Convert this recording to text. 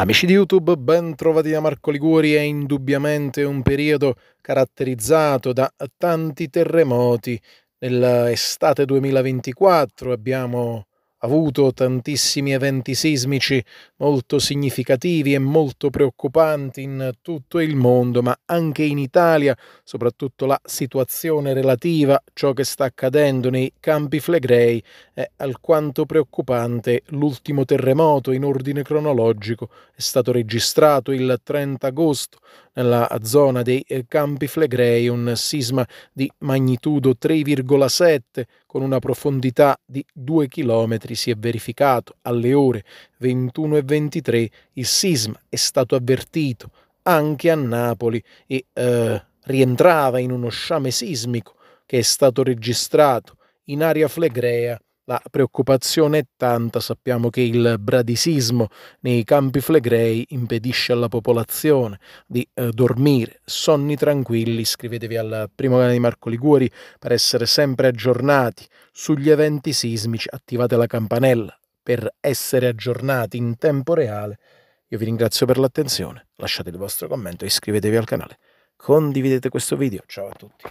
Amici di YouTube, ben trovati da Marco Liguri. È indubbiamente un periodo caratterizzato da tanti terremoti. Nell'estate 2024 abbiamo avuto tantissimi eventi sismici molto significativi e molto preoccupanti in tutto il mondo, ma anche in Italia, soprattutto la situazione relativa a ciò che sta accadendo nei campi flegrei è alquanto preoccupante. L'ultimo terremoto in ordine cronologico è stato registrato il 30 agosto nella zona dei eh, Campi Flegrei un sisma di magnitudo 3,7 con una profondità di 2 km si è verificato alle ore 21.23. Il sisma è stato avvertito anche a Napoli e eh, rientrava in uno sciame sismico che è stato registrato in area flegrea la preoccupazione è tanta, sappiamo che il bradisismo nei campi flegrei impedisce alla popolazione di eh, dormire, sonni tranquilli, iscrivetevi al primo canale di Marco Liguori per essere sempre aggiornati sugli eventi sismici, attivate la campanella per essere aggiornati in tempo reale. Io vi ringrazio per l'attenzione, lasciate il vostro commento, e iscrivetevi al canale, condividete questo video, ciao a tutti.